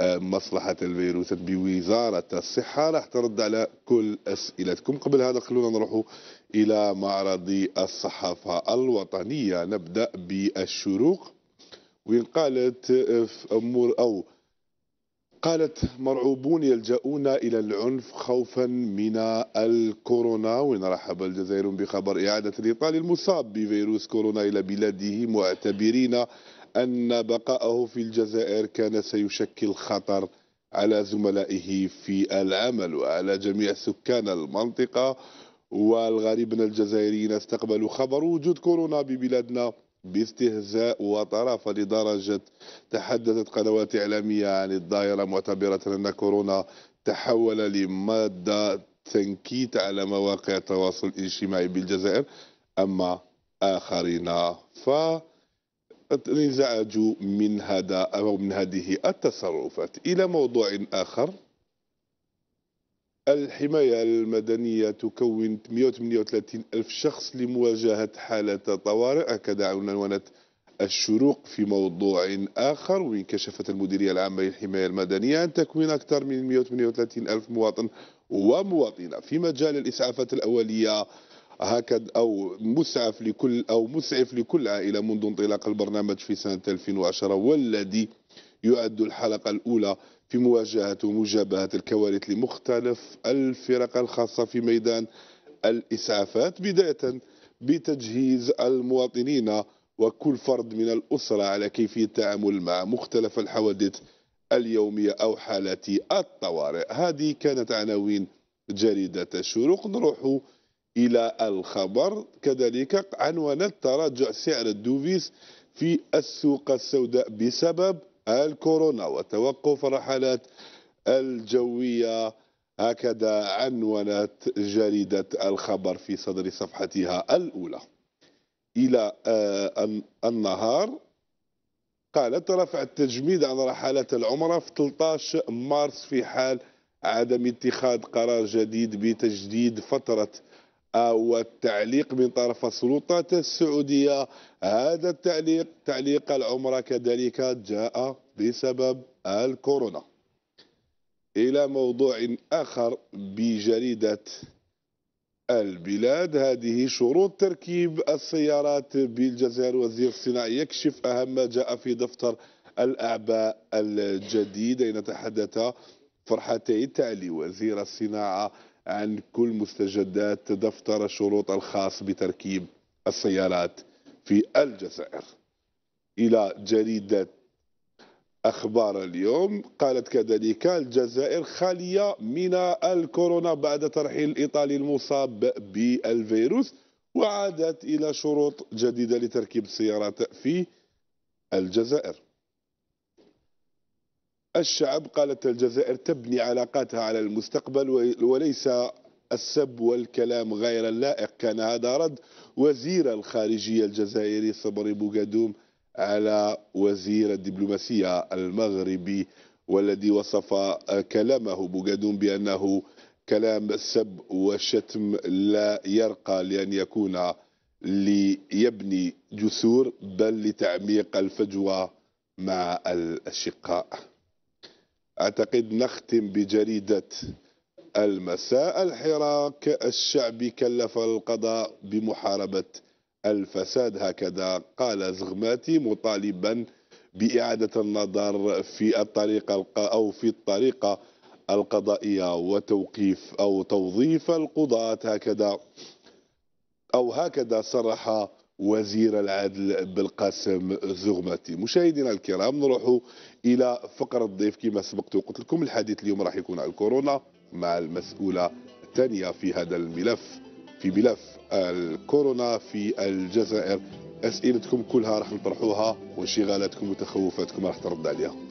مصلحة الفيروسات بوزارة الصحة راح ترد على كل أسئلتكم قبل هذا خلونا نروحوا إلى معرض الصحافة الوطنية نبدأ بالشروق وين قالت في أمور أو قالت مرعوبون يلجؤون إلى العنف خوفا من الكورونا ونرحب الجزائر بخبر إعادة الإيطالي المصاب بفيروس كورونا إلى بلاده معتبرين أن بقاءه في الجزائر كان سيشكل خطر على زملائه في العمل وعلى جميع سكان المنطقة والغريب أن الجزائريين استقبلوا خبر وجود كورونا ببلادنا باستهزاء وطرافة لدرجة تحدثت قنوات إعلامية عن الظاهرة معتبرة أن كورونا تحول لمادة تنكيت على مواقع التواصل الاجتماعي بالجزائر أما آخرين ف انزعجوا من هذا أو من هذه التصرفات إلى موضوع آخر الحماية المدنية تكون 138 ألف شخص لمواجهة حالة طوارئ هكذا عنوانه الشروق في موضوع آخر وانكشفت المديرية العامة للحماية المدنية عن تكوين أكثر من 138 ألف مواطن ومواطنة في مجال الإسعافات الأولية هكذا أو مسعف لكل أو مسعف لكل عائلة منذ انطلاق البرنامج في سنة 2010 والذي يعد الحلقة الأولى في مواجهة ومجابهة الكوارث لمختلف الفرق الخاصة في ميدان الإسعافات بداية بتجهيز المواطنين وكل فرد من الأسرة على كيفية التعامل مع مختلف الحوادث اليومية أو حالات الطوارئ هذه كانت عناوين جريدة الشروق نروح إلى الخبر كذلك عنونت تراجع سعر الدوفيس في السوق السوداء بسبب الكورونا وتوقف الرحلات الجوية هكذا عنونت جريدة الخبر في صدر صفحتها الأولى إلى آه، النهار قالت رفع التجميد عن رحلات العمرة في 13 مارس في حال عدم اتخاذ قرار جديد بتجديد فترة والتعليق من طرف السلطات السعودية هذا التعليق تعليق العمرة كذلك جاء بسبب الكورونا إلى موضوع آخر بجريدة البلاد هذه شروط تركيب السيارات بالجزائر وزير الصناعة يكشف أهم ما جاء في دفتر الأعباء الجديد أين تحدث فرحتي التالي وزير الصناعة عن كل مستجدات دفتر الشروط الخاص بتركيب السيارات في الجزائر إلى جريدة أخبار اليوم قالت كذلك الجزائر خالية من الكورونا بعد ترحيل الإيطالي المصاب بالفيروس وعادت إلى شروط جديدة لتركيب السيارات في الجزائر الشعب قالت الجزائر تبني علاقاتها على المستقبل وليس السب والكلام غير اللائق كان هذا رد وزير الخارجية الجزائري صبري بوغادوم على وزير الدبلوماسية المغربي والذي وصف كلامه بوغادوم بأنه كلام سب وشتم لا يرقى لأن يكون ليبني جسور بل لتعميق الفجوة مع الأشقاء أعتقد نختم بجريدة المساء الحراك الشعبي كلف القضاء بمحاربة الفساد هكذا قال زغماتي مطالبا بإعادة النظر في الطريقة أو في الطريقة القضائية وتوقيف أو توظيف القضاة هكذا أو هكذا صرح وزير العدل بالقاسم زغمتي مشاهدينا الكرام نروحوا الى فقره الضيف كما سبقت وقلت لكم الحديث اليوم راح يكون على الكورونا مع المسؤوله الثانيه في هذا الملف في ملف الكورونا في الجزائر اسئلتكم كلها راح نطرحوها وانشغالاتكم وتخوفاتكم راح ترد عليها